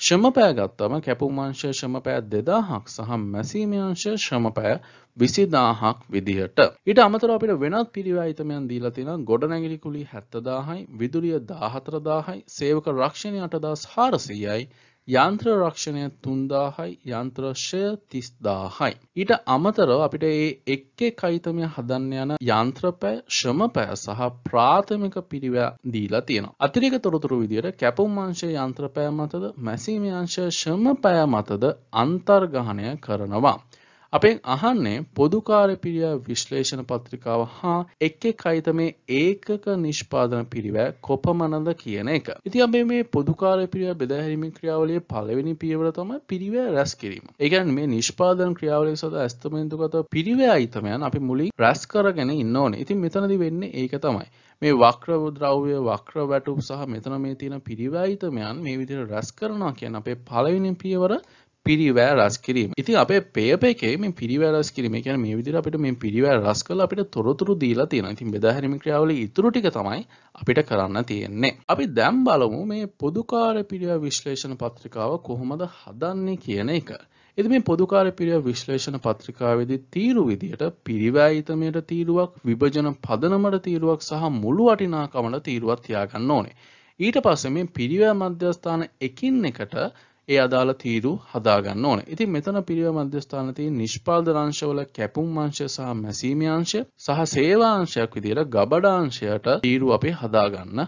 ශ්‍රමපෑ ගත්තම කැපුම් අංශය ශ්‍රමපෑ දෙදාහක් සහ මැසීම අංශය ශ්‍රමපෑ විසිදාහක් විදිහට. ඊට අමතර අපිට වෙනත් පිරිවයිතමයන් දීලතින ගොඩනැගිලි කුලි හැත්තදාහයි විදුලිය දාහතරදාහයි සේවක රක්ෂණය අටදස් හාරසීයයි යන්ත්‍ර රක්ෂණය තුන්දාහයි යන්ත්‍රශය තිස්දාහයි. ඊට අමතරව අපිට ඒ එක්කේ කයිතමය හදන්න යන යන්ත්‍රපෑ ශ්‍රමපෑ සහ ප්‍රාථමික පිරිවැ දීලා තියෙන. අතිරික තොරතුරු විදියට කැපුම්මංශය යන්ත්‍රපෑ මතද මැසීමයංශය ශ්‍රමපෑ මතද අන්තර්ගහනය කරනවා. අපෙන් අහන්නේ පොදුකාරපිරිය විශ්ලේෂණ පත්‍රිකාව හා එක් එක් අයිතමේ ඒකක නිෂ්පාදන පිරිවැ කොපමණද කියන එක. ඉතින් අපේ මේ පොදුකාරපිරිය බෙදහැරීමේ ක්‍රියාවලියේ පළවෙනි පියවර තමයි පිරිවැ රැස් කිරීම. ඒ කියන්නේ මේ නිෂ්පාදන ක්‍රියාවලිය සඳහා ඇස්තමෙන්තුගත පිරිවැ අයිතමයන් අපි මුලින් රැස් කරගෙන ඉන්න ඕනේ. ඉතින් මෙතනදී වෙන්නේ ඒක තමයි. මේ වක්‍ර ද්‍රව්‍ය වක්‍ර වැටුප් සහ මෙතන මේ තියෙන පිරිවැයිතමයන් මේ විදිහට රැස් කරනවා කියන අපේ පළවෙනි පියවර පිරිවෑ රස් කිරීම ඉතින් අපේ පේප එකේ මේ පිරිවෑ රස් කිරීම කියන මේ විදිහට අපිට මේ පිරිවෑ රස් කරලා අපිට තොරතුරු දීලා තියෙනවා. ඉතින් බෙදා හැරීම ක්‍රියාවලිය ඉතුරු ටික තමයි අපිට කරන්න තියෙන්නේ. අපි දැන් බලමු මේ පොදුකාර පිරිවෑ විශ්ලේෂණ පත්‍රිකාව කොහොමද හදන්නේ කියන එක. එති මේ පොදුකාර පිරිය විශ්ලේෂණ පත්‍රිකාවේදී තීරු විදියට පිරිවෑයිතමයට තීරුවක් විභජන පදනමට තීරුවක් සහ මුළු වටිනාකමට තීරුවක් තියාගන්න ඕනේ. ඊට පස්සේ මේ පිරිවෑ මධ්‍යස්ථාන එකින් එකට ඒ අදාළ තීරු හදාගන්න ඕන. ඉතින් මෙතන පිරිව මධ්‍යස්ථාන තියෙන නිෂ්පාදන අංශවල කැපුම් අංශය සහ මැසීමේ අංශය සහ සේවා අංශයක් විදිහට ගබඩ අංශයට තීරු අපි හදාගන්න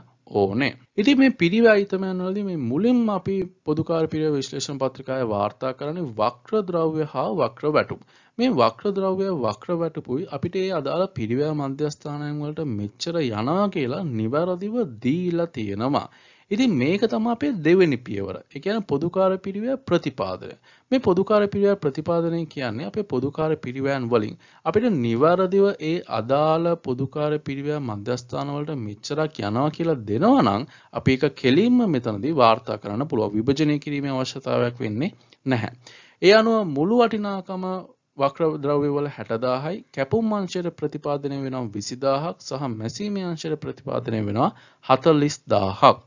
ඕනේ. ඉතින් මේ පිරිව අයිතමයන් වලදී මේ මුලින්ම අපි පොදුකාර පිරිව විශ්ලේෂණ පත්‍රිකාවේ වාර්තා කරන්නේ වක්‍ර ද්‍රව්‍ය හා වක්‍ර වැටුප්. මේ වක්‍ර ද්‍රව්‍ය වක්‍ර වැටුපුයි අපිට ඒ අදාළ පිරිවැය මධ්‍යස්ථානයන් වලට මෙච්චර යනවා කියලා નિවරදිව දීලා තියෙනවා. ඉතින් මේක තම අපේ දෙවැනි පියවර එකන පොදුකාර පිරිවය ප්‍රතිපාදනය මේ පොදුකාර පිරිවය ප්‍රතිපාදනය කියන්නේ අපේ පොදුකාර පිරිවයන් වලින් අපිට නිවාරදිව ඒ අදාළ පොදුකාර පිරිවය මධ්‍යස්ථානවලට මෙච්චරක් යනවා කියලා දෙනවනම් අපි එක කෙලින්ම මෙතනදී වාර්තා කරන්න පුළුව විභජනය කිරීම අවශ්‍යතාවයක් වෙන්නේ නැහැ. ඒ අනුව මුළු වටිනාකම වක්‍ර ද්‍රව්‍යවල හැටදාහයි කැපුම් අංශයට ප්‍රතිපාදනය වෙනම් විසිදාහක් සහ මැසීම අංශයට ප්‍රතිපාදනය වෙනවා හතලිස් දාහක්.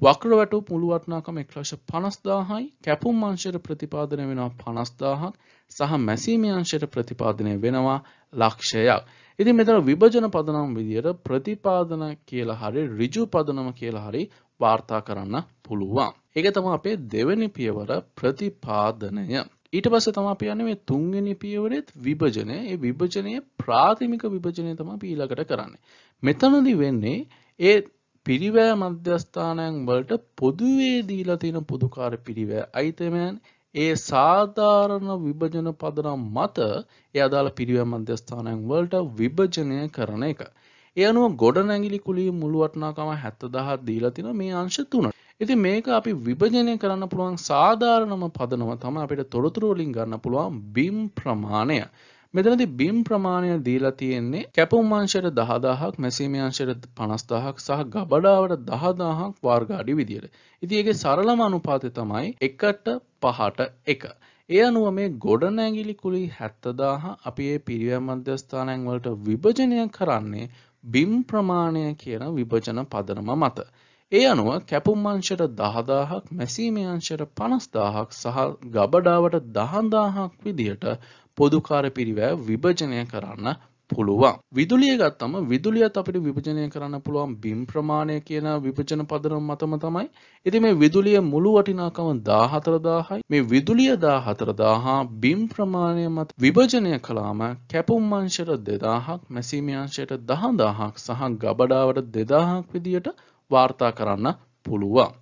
වක්ර වැටු පුළුවටනාකම එක්ලශ පනස්දාහයි කැපුම් අංශයට ප්‍රතිපාදනය වෙනවා පනස්දාහක් සහ මැසීම අංශයට ප්‍රතිපාදනය වෙනවා ලක්ෂයක්. ඉතින් මෙතන විභජන පදනම් විදියට ප්‍රතිපාදන කියලා හරි ඍජු පදනම කියලා හරි වාර්තා කරන්න පුළුවන්. ඒක තමයි අපේ දෙවෙනි පියවර ප්‍රතිපාදනය. ඊට පස්ස තම අපි යන්නේ මේ තුන්වෙනි පියවරෙත් විභජනය. ඒ විභජනය ප්‍රාථමික විභජනය තමයි අපි ඊළඟට කරන්නේ. මෙතනදී වෙන්නේ ඒ පිරිවෑ මධ්‍යස්ථානයන් වලට පොදුවේ දීලා තියෙන පොදුකාර පිරිවෑ අයිතමයන් ඒ සාධාරණ විභජන පදනම් මත ඒ අදාළ පිරිවෑ මධ්‍යස්ථානයන් වලට විභජනය කරන එක. ඒ අනුව ගොඩනැගිලි කුලී මුළු වටිනාකම 70000 දීලා තින මේ අංශ තුනට. ඉතින් මේක අපි විභජනය කරන්න පුළුවන් සාධාරණම පදනම තමයි අපිට තොරතුරු වලින් ගන්න පුළුවන් බිම් ප්‍රමාණය. මෙතනදි බිම් ප්‍රමාණය දීලා තියෙන්නේ කැපුම් අංශයට 10000ක් මැසීමේ අංශයට 50000ක් සහ ගබඩාවට 10000ක් වර්ග අඩි විදියට. ඉතින් ඒකේ සරලම අනුපාතය තමයි 1ට 5ට 1. ඒ අනුව මේ ගොඩනැගිලි කුලි 70000 අපි මේ පිරිවැය මධ්‍යස්ථානයන් වලට විභජනය කරන්නේ බිම් ප්‍රමාණය කියන විභජන පදනම මත. ඒ අනුව කැපුම් අංශයට 10000ක් මැසීමේ අංශයට 50000ක් සහ ගබඩාවට 10000ක් විදියට පොදුකාර පිරිවැය විභජනය කරන්න පුළුවන්. විදුලිය ගත්තම විදුලියත් අපිට විභජනය කරන්න පුළුවන් බිම් ප්‍රමාණය කියන විභජන පදනම් මතම තමයි. ඉති මේ විදුලිය මුළු වටිනාකම දාහතරදාහයි මේ විදුලිය දාහතරදාහා බිම් ප්‍රමාණය මත විභජනය කලාම කැපුම් අංශයට දෙදාහක් මැසීමංශයට දහදාහක් සහ ගබඩාවට දෙදාහක් විදියට වාර්තා කරන්න පුළුවන්.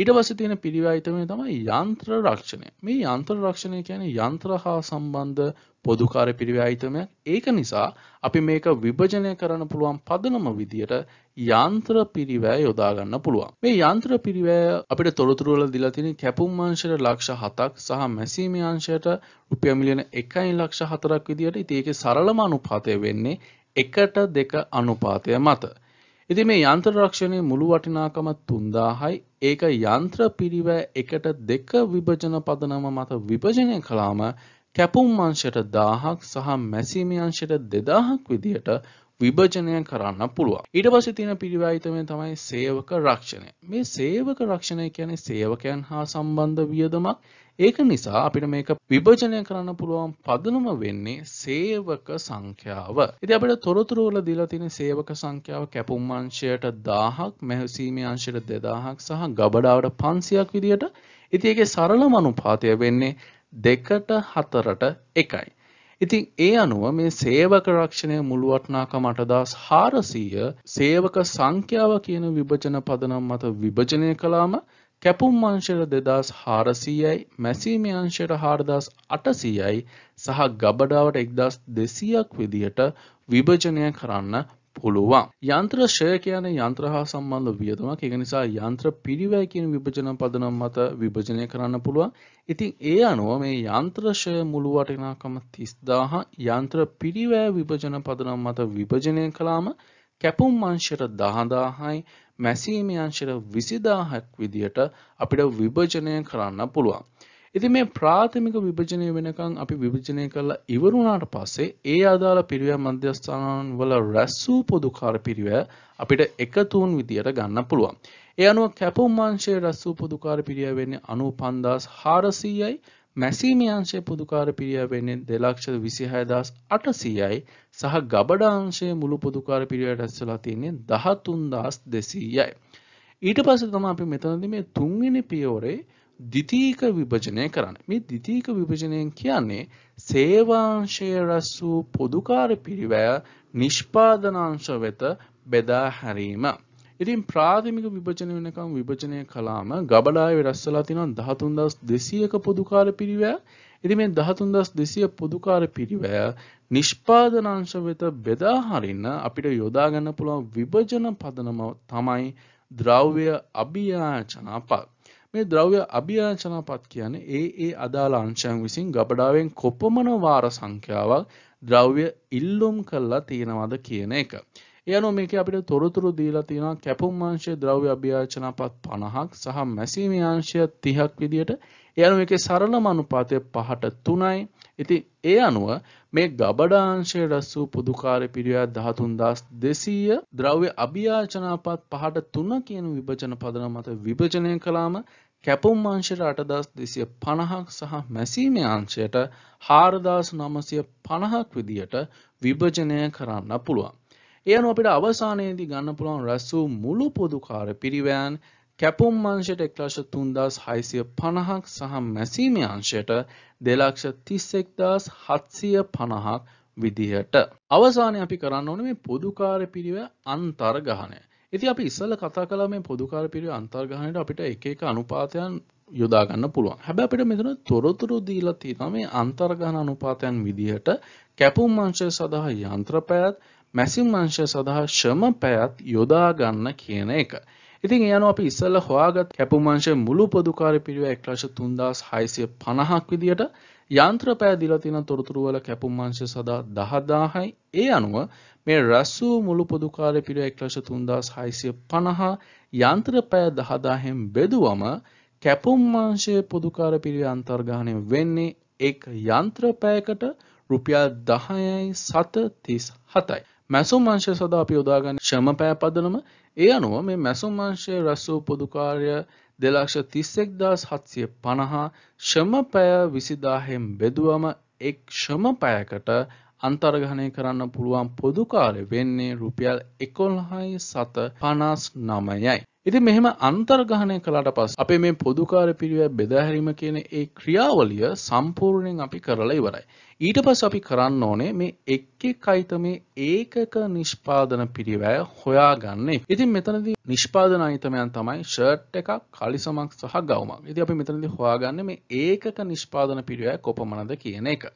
ඉට පස තියෙන පිරිවයිතමය තමයි යන්ත්‍ර රක්ෂණය මේ යන්ත්‍ර රක්ෂණය කියන යන්ත්‍ර හා සම්බන්ධ පොදුකාර පිරිවයිතමයක් ඒක නිසා අපි මේක විභජනය කරන්න පුළුවන් පදනම විදියට යන්ත්‍ර පිරිවෑ යොදාගන්න පුළුවන් මේ යන්ත්‍ර පිරිවෑ අපිට තොරතුරුවල දිලතින කැපුම්මංශයට ලක්ෂ හතක් සහ මැසීමේ අංශයට රුපියමිලියන එකයි ලක්ෂ හතරක් විදියට ඉතිඒක සරලම අනුපාතය වෙන්නේ එකට දෙක අනුපාතය මත ඉතින් මේ යන්ත්‍ර රක්ෂණයේ මුළු වටිනාකම 3000යි. ඒක යන්ත්‍ර පිරිවැය එකට දෙක විභජන පදනම මත විභජනය කළාම කැපුම් අංශයට 1000ක් සහ මැසීමේ අංශයට 2000ක් විදියට විභජනය කරන්න පුළුවන්. ඊට පස්සේ තියෙන පිරිවැයිතමය තමයි සේවක රක්ෂණය. මේ සේවක රක්ෂණය කියන්නේ සේවකයන් හා සම්බන්ධ වියදමක්. ඒක නිසා අපිට මේක විභජනය කරන්න පුළුවන් පදනම වෙන්නේ සේවක සංඛ්‍යාව. ඉතින් අපිට තොරතුරු වල දීලා තියෙන සේවක සංඛ්‍යාව කැපුම් අංශයට 1000ක්, මැහසීමේ අංශයට 2000ක් සහ ගබඩාවට 500ක් විදියට. ඉතින් ඒකේ සරලම අනුපාතය වෙන්නේ 2ට 4ට 1යි. ඉතින් ඒ අනුව මේ සේවක රක්ෂණය මුළුවටනාකම අටදස් හාරසීය සේවක සංඛ්‍යාව කියන විභජන පදනම් මත විභජනය කලාම කැපුම් අංශර දෙදස් හාරසීයයි මැසීම අංශයට හාරදස් අටසීයයි සහ ගබඩාවට එක්දස් දෙසීයක් විදියට විභජනය කරන්න පුළුවන්. යන්ත්‍ර ශ්‍රය කියන යන්ත්‍ර හා සම්බන්ධ වියදමක් ඒක නිසා යන්ත්‍ර පිරිවැය කියන විභජන පදනම් මත විභජනය කරන්න පුළුවන්. ඉතින් ඒ අනුව මේ යන්ත්‍ර ශ්‍රය මුළු වටිනාකම 30000 යන්ත්‍ර පිරිවැය විභජන පදනම් මත විභජනය කළාම කැපුම් අංශයට 10000යි මැසීමේ අංශර 20000ක් විදියට අපිට විභජනය කරන්න පුළුවන්. ඉතින් මේ ප්‍රාථමික විභජනය වෙනකන් අපි විභජනය කරලා ඉවර වුණාට පස්සේ ඒ අදාළ පිරිවැය මධ්‍යස්ථාන වල රැස් වූ පොදු කාර්ය පිරිවැය අපිට එකතුන් විදියට ගන්න පුළුවන්. ඒ අනුව කැපුම් අංශයේ රැස් වූ පොදු කාර්ය පිරිවැය වෙන්නේ 95400යි මැසීමේ අංශය පුදුකාර පිරිය වෙන්නේ දෙලක්ෂ විසිහයදස් අටසීයයි සහ ගබඩ අංශය මුළු පුදුකාර පිරියට ඇස්සලා තියන්නේ දහතුන්දස් දෙසීයයි. ඊට පස්ස තම අපි මෙතනද මේ තුන්වෙනි පියෝරේ දිතීක විභජනය කරන්න. මේ දිතීක විභජනයෙන් කියන්නේ සේවාංශය රැස් වූ පොදුකාර පිරිවැය නිෂ්පාදනාංශ වෙත බෙදා හැරීම. ඉතින් ප්‍රාථමික විභජන වෙනකම් විභජනය කලාම ගබඩාය රැස්සලා තිනම් දහතුන් දස් දෙසියක පොදුකාර පිරිවෑ ඉති මේ දහතුන් දස් දෙසිය පොදුකාර පිරිවෑ නිෂ්පාදනංශ වෙත බෙදා හරින්න අපිට යොදාගන්න පුළුවන් විභජන පදනම තමයි ද්‍රව්‍ය අභියාචනාපත්. මේ ද්‍රව්‍ය අභියාචනාපත් කියන ඒ ඒ අදාළ අංශයන් විසින් ගබඩාවෙන් කොපමණ වාර සංඛ්‍යාවක් ද්‍රව්‍ය ඉල්ලුම් කරලා තියෙනවද කියන එක. යනු මේක අපිට තොරතුරු දීලා තියෙනවා කැපුම් අංශය ද්‍රව්‍ය අභියාචනා පත් 50ක් සහ මැසීමේ අංශය 30ක් විදියට ඒ අනුව මේකේ සරලම අනුපාතය 5ට 3යි. ඉතින් ඒ අනුව මේ ගබඩා අංශයේ රැස් වූ පුදුකාර පිරිවැය 13200 ද්‍රව්‍ය අභියාචනා පත් 5ට 3 කියන විභජන පදනම මත විභජනය කළාම කැපුම් අංශයට අටදස් දෙසිය පණහක් සහ මැසීමේ අංශයට හාරදාස් නමසය පණහක් විදියට විභජනය කරන්න පුළුවන්. එයන අපිට අවසානයේදී ගන්න පුළුවන් රැස්සූ මුළු පොදුකාර පිරිවෑන් කැපුම් අංශයට එක්ලශ තුන්දස් හයිසිය පණහක් සහ මැසීමේ අංශයට දෙලක්ෂ තිස්සෙක්දස් හත්සිය පණහක් විදිහට. අවසානය අපි කරන්න ඕන මේ පොදුකාර පිරිව අන්තර්ගහනය. ඉති අපි ඉස්සල කතා කලා මේ පොදුකාර පිරිව අන්තර්ගහනයට අපිට එක එක අනුපාතයන් යොදාගන්න පුළුවන් හැබැ අපිට මෙතන තොරතුරු දීලා තියෙනවා මේ අන්තර්ගහන අනුපාතයන් විදිහට කැපුම් අංශය සඳහා යන්ත්‍රපෑත් මැසිම් අංශ සඳහා ශ්‍රම පැයත් යොදා ගන්න කියන එක. ඉතින් යන අපි ඉස්සල්ල හොයාගත් කැපුමංශ මුළු පොදුකාර පිරිව එක්ලශ තුන්දස් හයිසිය පණහක් විදියට යන්ත්‍රපෑ දිලතින තොරතුරුවල කැපුම්මංශ සඳහා දහදාහයි ඒ අනුව මේ රැස්සූ මුළු පොදුකාර පිරිව එක්ලශ තුන්දස් හයිසිය පණහා යන්ත්‍රපෑ දහදාහෙන් බෙදුවම කැපුම්මංශය පොදුකාර පිරිව අන්තර්ගානය වෙන්නේ එක් යන්ත්‍රපෑකට රුපියල් දහයයි සත තිස් හතයි. මැසුම් අංශය සඳ අපි යොදාගන්න ශම පෑපදනම ඒ අනුව මේ මැසුම් අංශය රැස්සූ පොදුකාරය දෙලක්ෂ තිස්සෙක් දස් හත්සිය පණහා ශම පැය විසිදාහෙම් බෙදුවම එක් ශම පැයකට අන්තර්ගණය කරන්න පුළුවන් පොදුකාරය වෙන්නේ රුපියල් එකොල්හයි සත පනස් නමයයි. ඉතින් මෙහෙම අන්තර්ගහණය කළාට පස්සේ අපේ මේ පොදුකාර පිරිවැය බෙදා හැරීම කියන ඒ ක්‍රියාවලිය සම්පූර්ණයෙන් අපි කරලා ඉවරයි. ඊට පස්සේ අපි කරන්න ඕනේ මේ එක් එක් අයිතමේ ඒකක නිෂ්පාදන පිරිවැය හොයාගන්න. ඉතින් මෙතනදී නිෂ්පාදන අයිතමයන් තමයි ෂර්ට් එකක්, කලිසමක් සහ ගවුමක්. ඉතින් අපි මෙතනදී හොයාගන්නේ මේ ඒකක නිෂ්පාදන පිරිවැය කොපමණද කියන එක.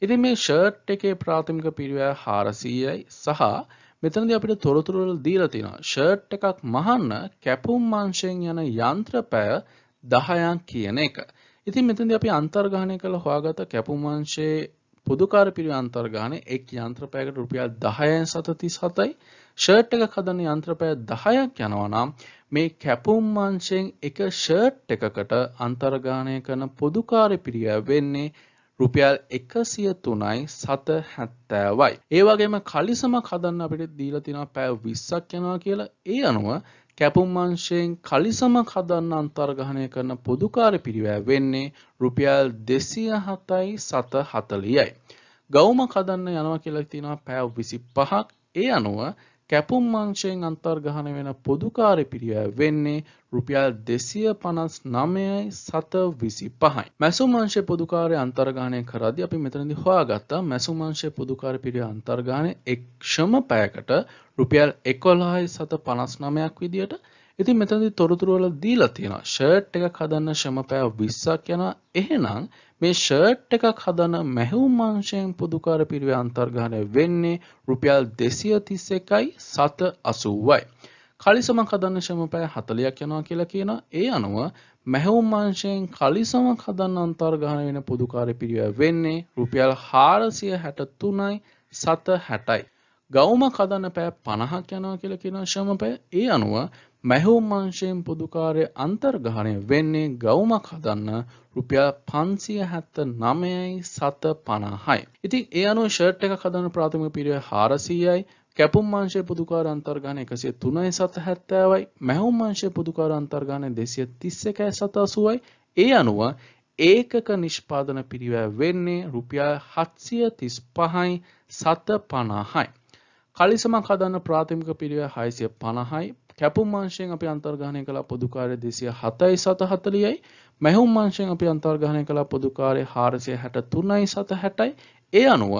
ඉතින් මේ ෂර්ට් එකේ ප්‍රාථමික පිරිවැය 400යි සහ මෙතනදී අපිට තොරතුරු වල දීලා තියෙනවා ෂර්ට් එකක් මහන්න කැපුම් අංශයෙන් යන යන්ත්‍රපය 10ක් කියන එක. ඉතින් මෙතනදී අපි අන්තර්ගාණය කළ හොයාගත කැපුම් අංශයේ පොදුකාර පිරිව අන්තර්ගාණය එක් යන්ත්‍රපයකට රුපියල් 10න් 737යි ෂර්ට් එකක් හදන යන්ත්‍රපය 10ක් යනවා නම් මේ කැපුම් අංශයෙන් එක ෂර්ට් එකකට අන්තර්ගාණය කරන පොදුකාර පිරිය වෙන්නේ රුපියල් එකසිය තුනයි සත හැත්තෑවයි. ඒවගේම කලිසම කදන්න අපිට දීලතින පැෑ විස්සක් යනවා කියලා ඒ අනුව කැපුම් අංශයෙන් කලිසම කදන්න අන්තර්ගහනය කරන පොදුකාර පිරිවෑ වෙන්නේ රුපියල් දෙසිය හතයි සත හතලියයි. ගෞම කදන්න යනවා කියලක්තිනවා පැෑ විසි පහක් ඒ අනුව කැපුම් අංශයෙන් අන්තර්ගහන වෙන පොදුකාරය පිරිිය වෙන්නේ රුපියල් දෙසිය පනස් නමයයි සත විසි පහයි. මැසුමංශය පොදුකාරය අන්තර්ගානය කරදි අපි මෙතරදි හොයා ගත්තා මැසුමංශය පොදුකාර පිරිිය අන්තර්ගානය එක්ෂම පෑකට රුපියල් එකොලායි සත පනස් නමයක් විදියට ඉතින් මෙතනදි තොරතුරු වල දීලා තියෙනවා ෂර්ට් එකක් හදන්න ශ්‍රම පැය 20ක් යනවා එහෙනම් මේ ෂර්ට් එකක් හදන මැහුම් අංශයෙන් පොදුකාර පිරිවේ අන්තර්ගාණය වෙන්නේ රුපියල් 231යි 780යි කලිසමක් හදන්න ශ්‍රම පැය 40ක් යනවා කියලා කියනවා ඒ අනුව මැහුම් අංශයෙන් කලිසමක් හදන්න අන්තර්ගාණය වෙන පොදුකාර පිරිවේ වෙන්නේ රුපියල් 463යි 760යි ගෞම කදන්න පෑ පණහක් යනවා කියලා කියන ශ්‍රමපය ඒ අනුව මැහුම් අංශයෙන් පොදුකාරය අන්තර්ගානය වෙන්නේ ගෞමක් හදන්න රුපියල් පන්සිය හැත්ත නමයයි සත පණහයි. ඉතින් ඒ අනුව ෂර්ට් එක කදන්න ප්‍රාථම පිරිය හාරසීයයි කැපුම් අංශය පුදුකාර අන්තර්ගාන එකසිේ තුනයි සත හැත්තෑවයි මැහුම් අංශය පුදුකාර අන්තර්ගානය දෙසිය තිස්ස එකයි සතසුවයි ඒ අනුව ඒකක නිෂ්පාදන පිරිවෑ වෙන්නේ රුපියල් හත්සිය තිස් පහයි සත පණහයි. කලිසමක් හදන්න ප්‍රාථමික පිරිව හයිසිය පණහයි කැපුම් අංශයෙන් අපි අන්තර්ගානය කලා පොදුකාරය දෙසිය හතයි සත හතලියයි මැහුම් අංශයෙන් අපි අන්තර්ගානය කලා පොදුකාරය හාරසය හැට තුනයි සත හැටයි ඒ අනුව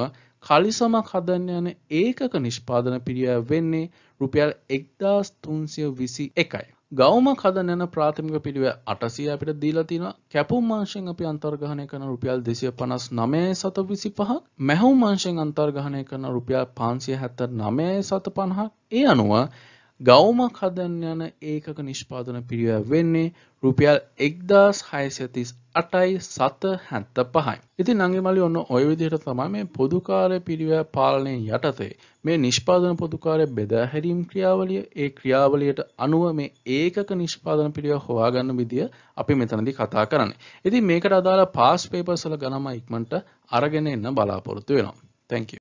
කලිසමක් හදන්න යන ඒකක නිෂ්පාදන පිරිිය වෙන්නේ රුපියල් එක්දස් තුන්සිය විසි එකයි. ගෞම කද නැන ප්‍රාථමික පිළිව අටසිය අපිට දීලතින කැපුම් මංශයෙන් අපි අන්තර්ගහනය කන රුපියල් දෙසිය පනස් නමය සත විසි පහක් මැහුම් මංශයෙන් අන්තර්ගහනය කරන රුපියල් පාන්සිය හැත්තර නමය සත පණහක් ඒ අනුව ගෞමක් හදන්න යන ඒකක නිෂ්පාදන පිරිිය වෙන්නේ රුපියල් එක්දස් හයසිතිස් අටයි සත හැත්ත පහයි. ඉති නංගිමලි ඔන්න ඔය විදිහට තමයි මේ පොදුකාරය පිරිවෑ පාලනය යටතේ මේ නිෂ්පාදන පොදුකාරය බෙදහැරීම් ක්‍රියාවලිය ඒ ක්‍රියාවලියට අනුව මේ ඒකක නිෂ්පාදන පිරිිය හොවාගන්න විදිිය අපි මෙතනදි කතා කරන්න. ඉති මේකට අදාළ පාස් පේපර්සල ගනම ඉක්මට අරගෙන එන්න බලාපොරොත්තු වෙනවා. තැංකව.